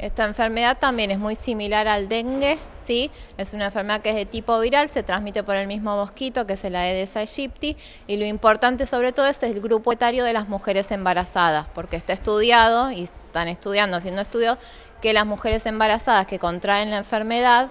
Esta enfermedad también es muy similar al dengue, ¿sí? Es una enfermedad que es de tipo viral, se transmite por el mismo mosquito que es la Aedes aegypti y lo importante sobre todo es el grupo etario de las mujeres embarazadas, porque está estudiado y están estudiando, haciendo estudios, que las mujeres embarazadas que contraen la enfermedad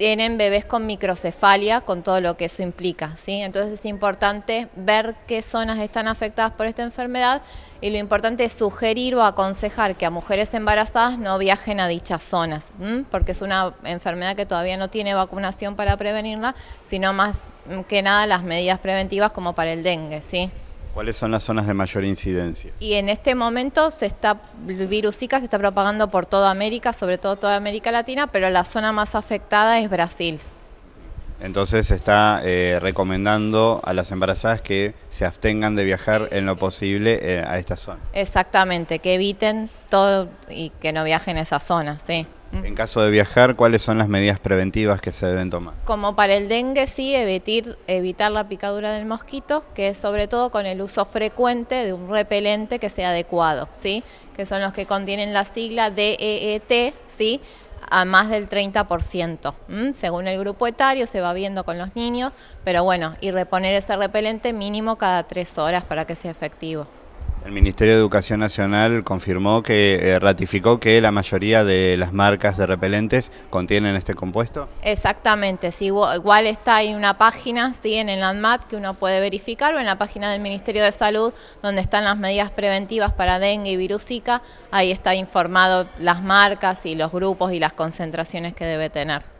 tienen bebés con microcefalia, con todo lo que eso implica. ¿sí? Entonces es importante ver qué zonas están afectadas por esta enfermedad y lo importante es sugerir o aconsejar que a mujeres embarazadas no viajen a dichas zonas, porque es una enfermedad que todavía no tiene vacunación para prevenirla, sino más que nada las medidas preventivas como para el dengue. ¿sí? ¿Cuáles son las zonas de mayor incidencia? Y en este momento se está, el virus Zika se está propagando por toda América, sobre todo toda América Latina, pero la zona más afectada es Brasil. Entonces se está eh, recomendando a las embarazadas que se abstengan de viajar en lo posible eh, a esta zona. Exactamente, que eviten todo y que no viajen a esa zona, sí. Mm. En caso de viajar, ¿cuáles son las medidas preventivas que se deben tomar? Como para el dengue, sí, evitar, evitar la picadura del mosquito, que es sobre todo con el uso frecuente de un repelente que sea adecuado, ¿sí? que son los que contienen la sigla DEET, ¿sí? a más del 30%. Según el grupo etario, se va viendo con los niños, pero bueno, y reponer ese repelente mínimo cada tres horas para que sea efectivo. El Ministerio de Educación Nacional confirmó que eh, ratificó que la mayoría de las marcas de repelentes contienen este compuesto. Exactamente, sí, igual está en una página ¿sí? en el ANMAT que uno puede verificar o en la página del Ministerio de Salud donde están las medidas preventivas para dengue y virus Zika, ahí está informado las marcas y los grupos y las concentraciones que debe tener.